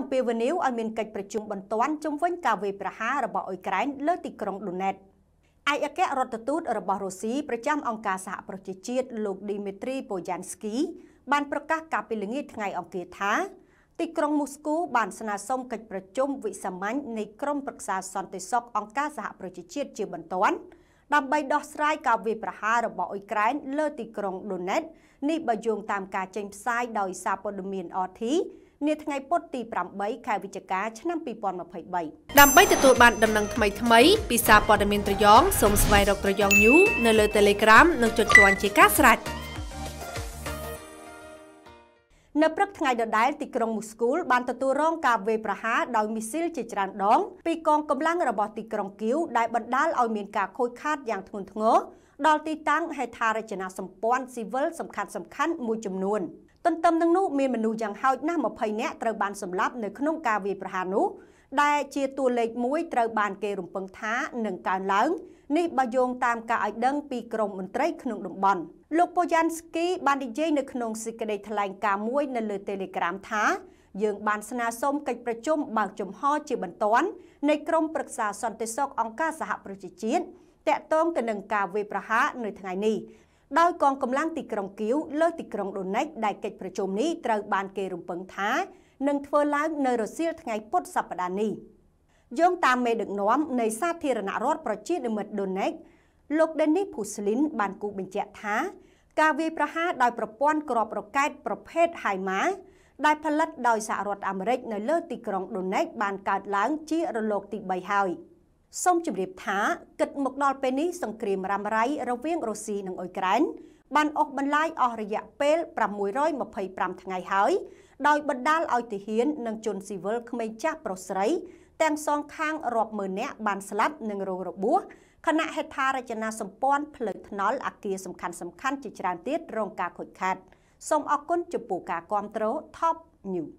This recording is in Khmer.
អំពាវនាវឲ្យមានកិច្ចប្រជុំបន្ទាន់ជុំវិញការវាយប្រហាររបស់អ៊ុយក្រែនលើទីក្រុងដូណេតឯកអគ្គរដ្ឋទូតរបស់រុស្ស៊ីប្រចាំអង្គការសហប្រជាជាតិលោកឌីមីត្រីប៉ូយ៉ាងស្គីបានប្រកាសកាលពីល្ងាចថ្ងៃអង្គារថាទីក្រុងមូស្គូបានស្នើសុំកិច្ចប្រជុំវិសាមញ្ញនៃក្រុមប្រឹក្សាសន្តិសុខអង្គការសហប្រជាជាតិជាបន្ទាន់ដើម្បីដោះស្រាយការវាយប្រហាររបស់អ៊ុយក្រែនលើទីក្រុងដូណេតនេះបើយោងតាមការចេញផ្សាយដោយសារព័ត៌មាន RT នាថ្ងៃពុធទី8ខែវិច្ឆិកាឆ្នាំ2023ដើម្បីទទួលបានដំណឹងថ្មីថ្មីពីសារព័ត៌មានត្រយងសូមស្វែងរកត្រយង News នៅលើ Telegram និងចុចជួញជាការស្រេចនៅព្រឹកថ្ងៃដដែលទីក្រុងមូស្គូលបានទទួលរងការវាយប្រហារដោយមីស៊ីលជាច្រើនដងពីកងកម្លាំងរបស់ទីក្រុងគីវដែលបណ្ដាលឲ្យមានការខូចខាតយ៉ាងធ្ងន់ធ្ងរដល់ទីតាំងហេដ្ឋារចនាសម្ព័ន្ធស៊ីវិលសំខាន់សំខាន់មួយចំនួនទន្ទឹមនឹងនោះមានមនុស្សយ៉ាងហោចណាស់20នាក់ត្រូវបានសម្លាប់នៅក្នុងការវាយប្រហារនោះដែលជាតួលេខមួយត្រូវបានគេរំពឹងថានឹងកើនឡើង នេះបើយោងតាមការឲ្យដឹងពីក្រមមន្ត្រីក្នុងតំបន់លោកប៉ូយ៉ាន់ស្គីបាននិយាយនៅក្នុងសេចក្តីថ្លែងការណ៍មួយ នៅលើ Telegram ថា យើងបានស្នើសុំកិច្ចប្រជុំបើកចំហជាបន្ទាន់នៃក្រមប្រឹក្សាសន្តិសុខអង្គការសហប្រជាជាតិតាក់ទងទៅនឹងការវាយប្រហារនៅថ្ងៃនេះដោយកងកម្លាំងទីក្រុងគៀវលើ ទីក្រុងដូណិចដែលកិច្ចប្រជុំនេះត្រូវបាន គេរំពឹងថានឹងធ្វើឡើងនៅរសៀលថ្ងៃពុធសប្តាហ៍នេះយោងតាមមេដឹកនាំនៃសាធារណរដ្ឋប្រជាធិបតេយ្យដូណេកលោក Denis Puslin បានគូបញ្ជាក់ថាការវាយប្រហារដោយប្រព័ន្ធគ្រាប់រ៉ុកែតប្រភេទ HIMARS ដែលផលិតដោយសហរដ្ឋអាមេរិកនៅលើទីក្រុង Donetsk បានកើតឡើងជារលកទី3ហើយសូមជម្រាបថាគិតមកដល់ពេលនេះសង្គ្រាមរ៉ាំរ៉ៃរវាងរុស្ស៊ីនិងអ៊ុយក្រែនបានអស់បន្លាយអស់រយៈពេល625ថ្ងៃហើយដោយបណ្ដាលឲ្យទាហាននិងជនស៊ីវិលក្មេងចាស់ប្រុសស្រីទាំងសងខាងរាប់ម៉ឺននាក់បានស្លាប់និងរងរបួសខណៈហេដ្ឋារចនាសម្ព័ន្ធផ្លូវថ្នល់អគារសំខាន់សំខាន់ជាច្រើនទៀតរងការខូចខាតសូមអរគុណចំពោះការគាំទ្រ Top News